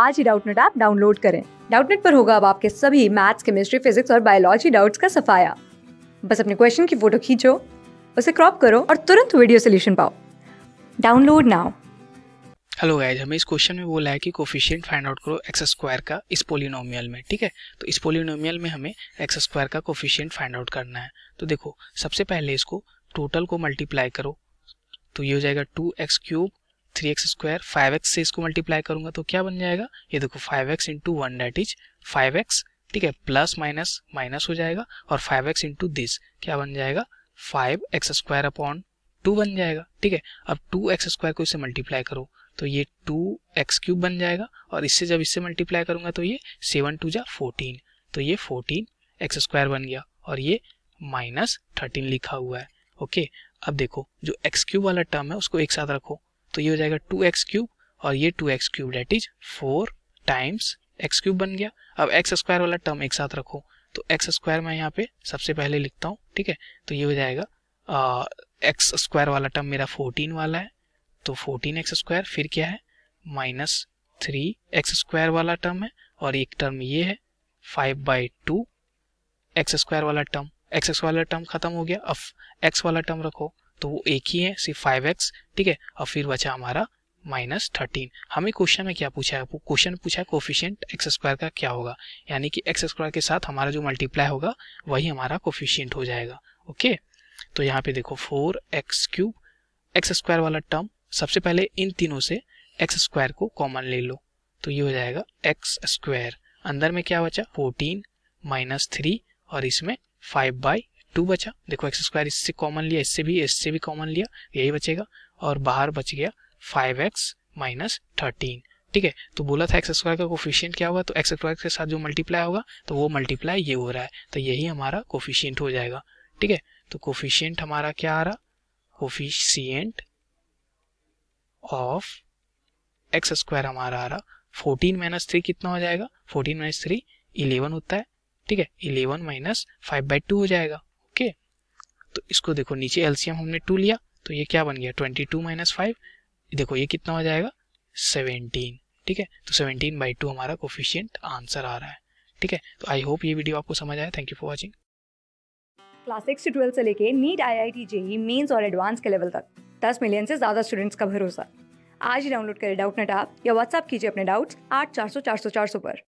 आज ही Doubtnut app download करें डाउटनेट पर होगा अब आपके सभी मैथ्स केमिस्ट्री फिजिक्स और बायोलॉजी डाउट्स का सफाया बस अपने क्वेश्चन की फोटो खींचो उसे क्रॉप करो और तुरंत वीडियो सोल्यूशन पाओ डाउनलोड नाउ हेलो गाइज हमें इस क्वेश्चन में बोला है कि कोफिशियंट फाइंड आउट करो एक्स स्क्वायर का इस पोलिनोमियल में ठीक है तो इस पोलिनोमियल में हमें एक्स स्क्वायर का कोफिशियंट फाइंड आउट करना है तो देखो सबसे पहले इसको टोटल को मल्टीप्लाई करो तो ये हो जाएगा two x cube three x square five x से इसको मल्टीप्लाई करूंगा तो क्या बन जाएगा ये देखो five x into one that is five x ठीक है प्लस माइनस माइनस हो जाएगा और फाइव एक्स इंटू दिस क्या बन जाएगा five x square upon two बन जाएगा ठीक है अब टू एक्स स्क्वायर को इसे मल्टीप्लाई करो तो ये टू एक्स क्यूब बन जाएगा और इससे जब इससे मल्टीप्लाई करूंगा तो ये सेवन टू जा फोर्टीन तो ये फोर्टीन एक्स स्क्वायर बन गया और ये माइनस थर्टीन लिखा हुआ है ओके अब देखो जो एक्स क्यूब वाला टर्म है उसको एक साथ रखो तो ये हो जाएगा टू एक्स क्यूब और ये two x cube that is four times x cube बन गया अब एक्स स्क्वायर वाला टर्म एक साथ रखो तो एक्स स्क्वायर मैं यहाँ पे सबसे पहले लिखता हूँ ठीक है तो ये हो जाएगा एक्स स्क्वायर वाला टर्म मेरा फोर्टीन वाला है तो फोर्टीन एक्स स्क्वायर फिर क्या है माइनस थ्री एक्स स्क्वायर वाला टर्म है और एक टर्म ये है five by two x square वाला टर्म एक्स एक्स वाला टर्म खत्म हो गया अब एक्स वाला टर्म रखो तो वो एक ही है सिर्फ फाइव एक्स ठीक है और फिर बचा हमारा माइनस थर्टीन हमें क्वेश्चन में क्या पूछा है क्वेश्चन पूछा है कोफिशियंट एक्स स्क्वायर का क्या होगा यानी कि एक्स स्क्वायर के साथ हमारा जो मल्टीप्लाई होगा वही हमारा कोफिशियंट हो जाएगा ओके तो यहाँ पे देखो four x cube x square वाला टर्म सबसे पहले इन तीनों से एक्स स्क्वायर को कॉमन ले लो तो ये हो जाएगा एक्स स्क्वायर अंदर में क्या बचा फोर्टीन माइनस थ्री और इसमें फाइव बाई टू बचा देखो एक्स स्क्वायर इससे कॉमन लिया इससे भी इससे भी कॉमन लिया यही बचेगा और बाहर बच गया फाइव एक्स माइनस थर्टीन ठीक है तो बोला था एक्स स्क्वायर का कोफिशियंट क्या होगा तो एक्स स्क्वायर के साथ जो मल्टीप्लाई होगा तो वो मल्टीप्लाई ये हो रहा है तो यही हमारा कोफिशियंट हो जाएगा ठीक है तो कोफिशियंट हमारा क्या आ रहा कोफिशियंट ऑफ एक्स स्क्वायर हमारा आ रहा फोर्टीन माइनस थ्री कितना हो जाएगा फोर्टीन माइनस थ्री इलेवन होता है ठीक है eleven minus five by two हो जाएगा तो इसको देखो नीचे एल्सियम हमने टू लिया तो ये क्या बन गया ट्वेंटी टू माइनस फाइव देखो ये कितना हो जाएगा सेवनटीन ठीक है तो सेवनटीन बाई टू हमारा कोफिशियंट आंसर आ रहा है ठीक है तो आई होप ये वीडियो आपको समझ आया thank you for watching class six से ट्वेल्थ से लेके NEET I I T JEE mains और एडवांस के लेवल तक दस मिलियन से ज्यादा स्टूडेंट्स का भरोसा आज ही डाउनलोड करें डाउट नेट आप या व्हाट्सअप कीजिए अपने डाउट्स आठ चार सौ चार सौ चार सौ पर